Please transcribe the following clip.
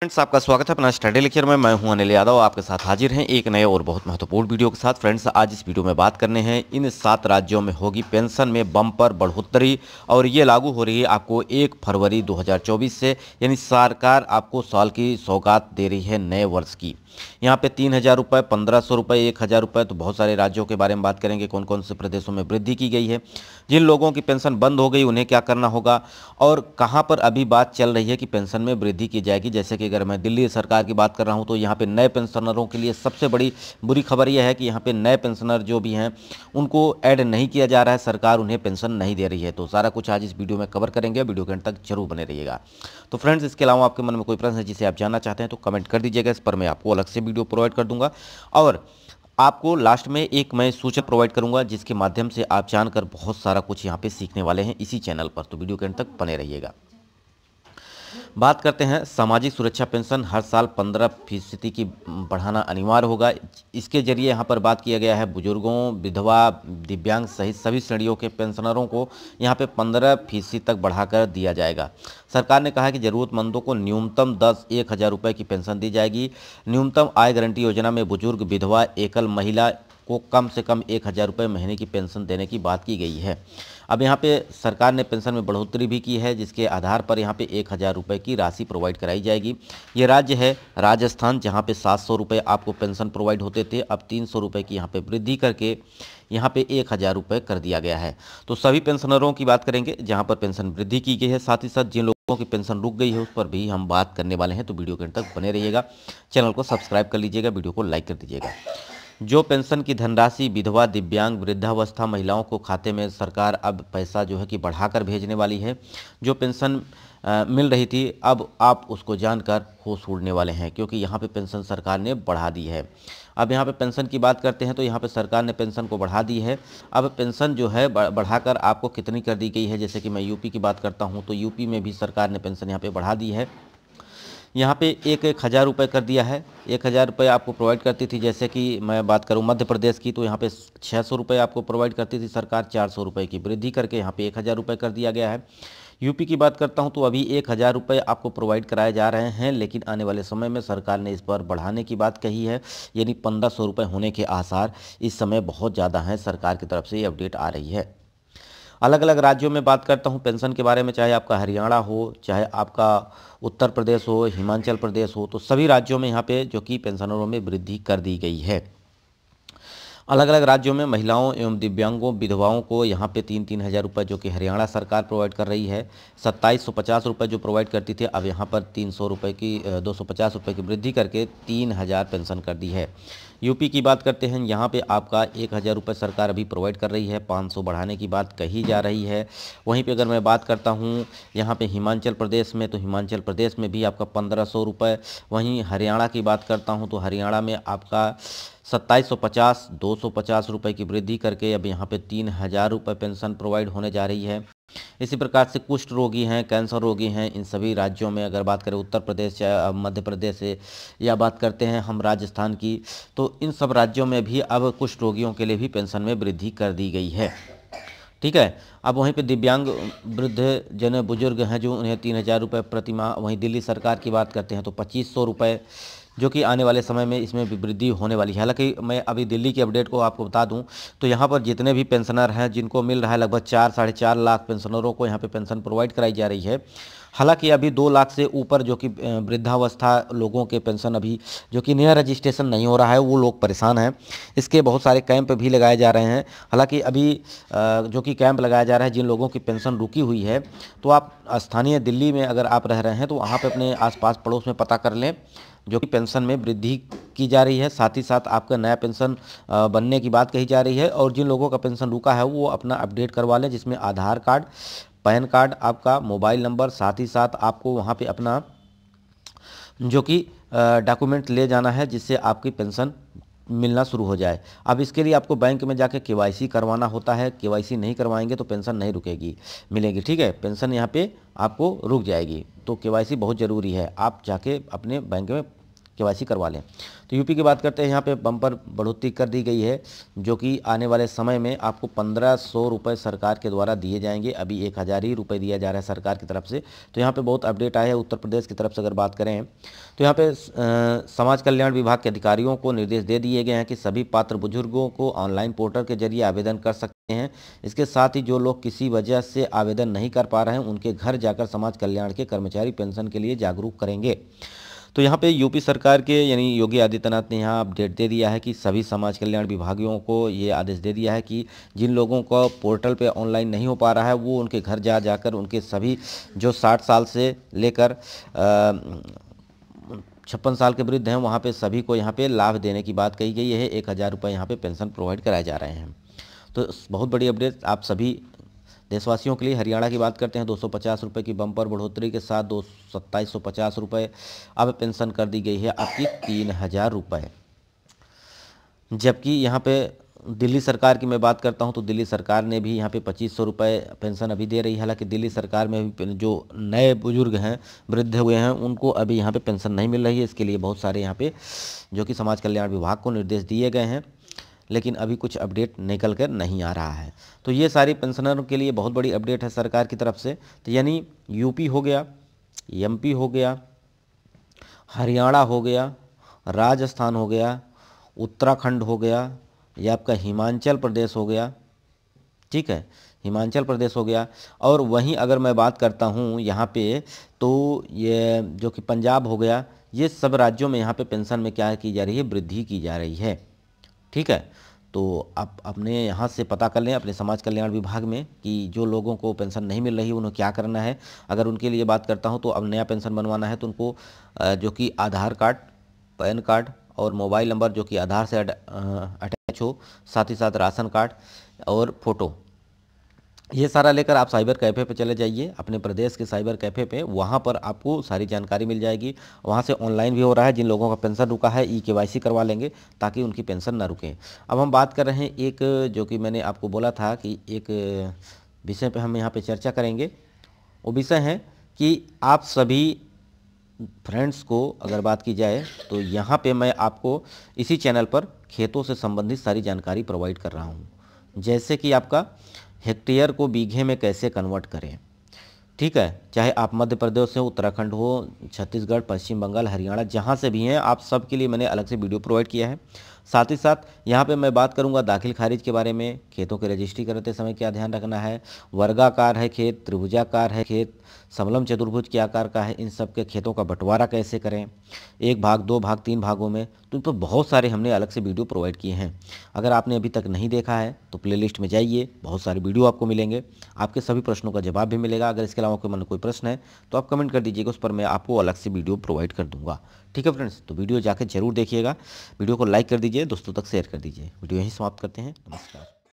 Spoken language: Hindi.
फ्रेंड्स आपका स्वागत है अपना स्टडी लेक्चर में मैं हूं अनिल यादव आपके साथ हाजिर हैं एक नए और बहुत महत्वपूर्ण वीडियो के साथ फ्रेंड्स आज इस वीडियो में बात करने हैं इन सात राज्यों में होगी पेंशन में बम्पर बढ़ोतरी और ये लागू हो रही है आपको एक फरवरी 2024 से यानी सरकार आपको साल की सौगात दे रही है नए वर्ष की यहाँ पे तीन हज़ार रुपये पंद्रह सौ रुपये एक हज़ार रुपये तो बहुत सारे राज्यों के बारे में बात करेंगे कौन कौन से प्रदेशों में वृद्धि की गई है जिन लोगों की पेंशन बंद हो गई उन्हें क्या करना होगा और कहाँ पर अभी बात चल रही है कि पेंशन में वृद्धि की जाएगी जैसे कि की अगर मैं दिल्ली सरकार की बात कर रहा हूँ तो यहाँ पर नए पेंशनरों के लिए सबसे बड़ी बुरी खबर यह है कि यहाँ पर नए पेंशनर जो भी हैं उनको ऐड नहीं किया जा रहा है सरकार उन्हें पेंशन नहीं दे रही है तो सारा कुछ आज इस वीडियो में कवर करेंगे वीडियो के अंत तक जरूर बने रहिएगा तो फ्रेंड्स इसके अलावा आपके मन में कोई प्रश्न है जिसे आप जानना चाहते हैं तो कमेंट कर दीजिएगा इस पर मैं आपको अलग से वीडियो प्रोवाइड कर दूंगा और आपको लास्ट में एक मैं सूचना प्रोवाइड करूंगा जिसके माध्यम से आप जानकर बहुत सारा कुछ यहाँ पे सीखने वाले हैं इसी चैनल पर तो वीडियो के अंत तक बने रहिएगा बात करते हैं सामाजिक सुरक्षा पेंशन हर साल पंद्रह फीसदी की बढ़ाना अनिवार्य होगा इसके जरिए यहाँ पर बात किया गया है बुजुर्गों विधवा दिव्यांग सहित सभी श्रेणियों के पेंशनरों को यहाँ पे पंद्रह फीसदी तक बढ़ाकर दिया जाएगा सरकार ने कहा कि ज़रूरतमंदों को न्यूनतम दस एक हज़ार रुपये की पेंशन दी जाएगी न्यूनतम आय गारंटी योजना में बुजुर्ग विधवा एकल महिला को कम से कम एक हज़ार रुपये महीने की पेंशन देने की बात की गई है अब यहाँ पे सरकार ने पेंशन में बढ़ोतरी भी की है जिसके आधार पर यहाँ पे एक हज़ार रुपये की राशि प्रोवाइड कराई जाएगी ये राज्य है राजस्थान जहाँ पे सात सौ रुपये आपको पेंशन प्रोवाइड होते थे अब तीन सौ रुपये की यहाँ पे वृद्धि करके यहाँ पे एक हज़ार रुपये कर दिया गया है तो सभी पेंशनरों की बात करेंगे जहाँ पर पेंशन वृद्धि की गई है साथ ही साथ जिन लोगों की पेंशन रुक गई है उस पर भी हम बात करने वाले हैं तो वीडियो के अंत तक बने रहिएगा चैनल को सब्सक्राइब कर लीजिएगा वीडियो को लाइक कर दीजिएगा जो पेंशन की धनराशि विधवा दिव्यांग वृद्धावस्था महिलाओं को खाते में सरकार अब पैसा जो है कि बढ़ाकर भेजने वाली है जो पेंशन मिल रही थी अब आप उसको जानकर होश उड़ने वाले हैं क्योंकि यहाँ पे पेंशन सरकार ने बढ़ा दी है अब यहाँ पे पेंशन की बात करते हैं तो यहाँ पे सरकार ने पेंशन को बढ़ा दी है अब पेंशन जो है बढ़ाकर आपको कितनी कर दी गई है जैसे कि मैं यूपी की बात करता हूँ तो यूपी में भी सरकार ने पेंशन यहाँ पर बढ़ा दी है यहाँ पे एक एक हज़ार रुपये कर दिया है एक हज़ार रुपये आपको प्रोवाइड करती थी जैसे कि मैं बात करूँ मध्य प्रदेश की तो यहाँ पे छः सौ रुपये आपको प्रोवाइड करती थी सरकार चार सौ रुपये की वृद्धि करके यहाँ पे एक हज़ार रुपये कर दिया गया है यूपी की बात करता हूँ तो अभी एक हज़ार रुपये आपको प्रोवाइड कराए जा रहे हैं लेकिन आने वाले समय में सरकार ने इस पर बढ़ाने की बात कही है यानी पंद्रह सौ रुपये होने के आसार इस समय बहुत ज़्यादा हैं सरकार की तरफ से ये अपडेट आ रही है अलग अलग राज्यों में बात करता हूँ पेंशन के बारे में चाहे आपका हरियाणा हो चाहे आपका उत्तर प्रदेश हो हिमाचल प्रदेश हो तो सभी राज्यों में यहाँ पे जो कि पेंशनरों में वृद्धि कर दी गई है अलग अलग राज्यों में महिलाओं एवं दिव्यांगों विधवाओं को यहाँ पे तीन तीन हज़ार रुपये जो कि हरियाणा सरकार प्रोवाइड कर रही है सत्ताईस सौ पचास रुपये जो प्रोवाइड करती थी अब यहाँ पर तीन सौ रुपये की दो सौ पचास रुपये की वृद्धि करके तीन हज़ार पेंशन कर दी है यूपी की बात करते हैं यहाँ पे आपका एक हज़ार रुपये सरकार अभी प्रोवाइड कर रही है पाँच सौ बढ़ाने की बात कही जा रही है वहीं पे अगर मैं बात करता हूँ यहाँ पे हिमाचल प्रदेश में तो हिमाचल प्रदेश में भी आपका पंद्रह सौ रुपये वहीं हरियाणा की बात करता हूँ तो हरियाणा में आपका सत्ताईस सौ पचास दो सौ पचास रुपये की वृद्धि करके अब यहाँ पे तीन हज़ार रुपये पेंशन प्रोवाइड होने जा रही है इसी प्रकार से कुष्ठ रोगी हैं कैंसर रोगी हैं इन सभी राज्यों में अगर बात करें उत्तर प्रदेश या मध्य प्रदेश से या बात करते हैं हम राजस्थान की तो इन सब राज्यों में भी अब कुष्ठ रोगियों के लिए भी पेंशन में वृद्धि कर दी गई है ठीक है अब वहीं पे दिव्यांग वृद्ध जन बुजुर्ग हैं जो उन्हें तीन हज़ार रुपये प्रतिमा वहीं दिल्ली सरकार की बात करते हैं तो पच्चीस सौ रुपये जो कि आने वाले समय में इसमें वृद्धि होने वाली है हालांकि मैं अभी दिल्ली की अपडेट को आपको बता दूं तो यहाँ पर जितने भी पेंशनर हैं जिनको मिल रहा है लगभग चार साढ़े चार लाख पेंशनरों को यहाँ पे पेंशन प्रोवाइड कराई जा रही है हालांकि अभी दो लाख से ऊपर जो कि वृद्धावस्था लोगों के पेंशन अभी जो कि नया रजिस्ट्रेशन नहीं हो रहा है वो लोग परेशान हैं इसके बहुत सारे कैंप भी लगाए जा रहे हैं हालांकि अभी जो कि कैंप लगाया जा रहा है जिन लोगों की पेंशन रुकी हुई है तो आप स्थानीय दिल्ली में अगर आप रह रहे हैं तो वहाँ पर अपने आस पड़ोस में पता कर लें जो कि पेंशन में वृद्धि की जा रही है साथ ही साथ आपका नया पेंशन बनने की बात कही जा रही है और जिन लोगों का पेंशन रुका है वो अपना अपडेट करवा लें जिसमें आधार कार्ड पैन कार्ड आपका मोबाइल नंबर साथ ही साथ आपको वहाँ पे अपना जो कि डॉक्यूमेंट ले जाना है जिससे आपकी पेंशन मिलना शुरू हो जाए अब इसके लिए आपको बैंक में जाके के करवाना होता है के नहीं करवाएंगे तो पेंशन नहीं रुकेगी मिलेगी ठीक है पेंशन यहाँ पे आपको रुक जाएगी तो के बहुत ज़रूरी है आप जाके अपने बैंक में के करवा लें तो यूपी की बात करते हैं यहाँ पे बम्पर बढ़ोतरी कर दी गई है जो कि आने वाले समय में आपको पंद्रह सौ रुपये सरकार के द्वारा दिए जाएंगे अभी एक हज़ार ही रुपये दिया जा रहा है सरकार की तरफ से तो यहाँ पे बहुत अपडेट आया है उत्तर प्रदेश की तरफ से अगर बात करें तो यहाँ पे समाज कल्याण विभाग के अधिकारियों को निर्देश दे दिए गए हैं कि सभी पात्र बुजुर्गों को ऑनलाइन पोर्टल के जरिए आवेदन कर सकते हैं इसके साथ ही जो लोग किसी वजह से आवेदन नहीं कर पा रहे हैं उनके घर जाकर समाज कल्याण के कर्मचारी पेंशन के लिए जागरूक करेंगे तो यहाँ पे यूपी सरकार के यानी योगी आदित्यनाथ ने यहाँ अपडेट दे दिया है कि सभी समाज कल्याण विभागियों को ये आदेश दे दिया है कि जिन लोगों का पोर्टल पे ऑनलाइन नहीं हो पा रहा है वो उनके घर जा जाकर उनके सभी जो साठ साल से लेकर छप्पन साल के वृद्ध हैं वहाँ पे सभी को यहाँ पे लाभ देने की बात कही गई है एक हज़ार रुपये यहाँ पे पेंशन प्रोवाइड कराए जा रहे हैं तो बहुत बड़ी अपडेट आप सभी देशवासियों के लिए हरियाणा की बात करते हैं दो सौ की बम्पर बढ़ोतरी के साथ दो सत्ताईस सौ पचास रुपये अब पेंशन कर दी गई है आपकी तीन हज़ार रुपये जबकि यहाँ पे दिल्ली सरकार की मैं बात करता हूँ तो दिल्ली सरकार ने भी यहाँ पे पच्चीस सौ रुपये पेंशन अभी दे रही है हालांकि दिल्ली सरकार में भी जो नए बुजुर्ग हैं वृद्ध हुए हैं उनको अभी यहाँ पे पेंशन नहीं मिल रही है इसके लिए बहुत सारे यहाँ पे जो कि समाज कल्याण विभाग को निर्देश दिए गए हैं लेकिन अभी कुछ अपडेट निकल कर नहीं आ रहा है तो ये सारी पेंशनरों के लिए बहुत बड़ी अपडेट है सरकार की तरफ से तो यानी यूपी हो गया एमपी हो गया हरियाणा हो गया राजस्थान हो गया उत्तराखंड हो गया या आपका हिमाचल प्रदेश हो गया ठीक है हिमाचल प्रदेश हो गया और वहीं अगर मैं बात करता हूँ यहाँ पे तो ये जो कि पंजाब हो गया ये सब राज्यों में यहाँ पे पेंशन में क्या की जा रही है वृद्धि की जा रही है ठीक है तो आप अपने यहाँ से पता कर लें अपने समाज कल्याण विभाग में कि जो लोगों को पेंशन नहीं मिल रही उन्हें क्या करना है अगर उनके लिए बात करता हूँ तो अब नया पेंशन बनवाना है तो उनको जो कि आधार कार्ड पैन कार्ड और मोबाइल नंबर जो कि आधार से अटैच हो साथ ही साथ राशन कार्ड और फ़ोटो ये सारा लेकर आप साइबर कैफ़े पे चले जाइए अपने प्रदेश के साइबर कैफ़े पे वहाँ पर आपको सारी जानकारी मिल जाएगी वहाँ से ऑनलाइन भी हो रहा है जिन लोगों का पेंशन रुका है ई के करवा लेंगे ताकि उनकी पेंशन ना रुके अब हम बात कर रहे हैं एक जो कि मैंने आपको बोला था कि एक विषय पर हम यहाँ पर चर्चा करेंगे वो विषय है कि आप सभी फ्रेंड्स को अगर बात की जाए तो यहाँ पर मैं आपको इसी चैनल पर खेतों से संबंधित सारी जानकारी प्रोवाइड कर रहा हूँ जैसे कि आपका हेक्टेयर को बीघे में कैसे कन्वर्ट करें ठीक है चाहे आप मध्य प्रदेश हो उत्तराखंड हो छत्तीसगढ़ पश्चिम बंगाल हरियाणा जहाँ से भी हैं आप सबके लिए मैंने अलग से वीडियो प्रोवाइड किया है साथ ही साथ यहाँ पे मैं बात करूँगा दाखिल खारिज के बारे में खेतों के रजिस्ट्री करते समय क्या ध्यान रखना है वर्गाकार है खेत त्रिभुजाकार है खेत समलम चतुर्भुज के आकार का है इन सब के खेतों का बंटवारा कैसे करें एक भाग दो भाग तीन भागों में तो इन पर बहुत सारे हमने अलग से वीडियो प्रोवाइड किए हैं अगर आपने अभी तक नहीं देखा है तो प्ले में जाइए बहुत सारे वीडियो आपको मिलेंगे आपके सभी प्रश्नों का जवाब भी मिलेगा अगर इसके अलावा कोई मन में कोई प्रश्न है तो आप कमेंट कर दीजिएगा उस पर मैं आपको अलग से वीडियो प्रोवाइड कर दूँगा ठीक है फ्रेंड्स तो वीडियो जाकर जरूर देखिएगा वीडियो को लाइक कर दीजिए दोस्तों तक शेयर कर दीजिए वीडियो यहीं समाप्त करते हैं नमस्कार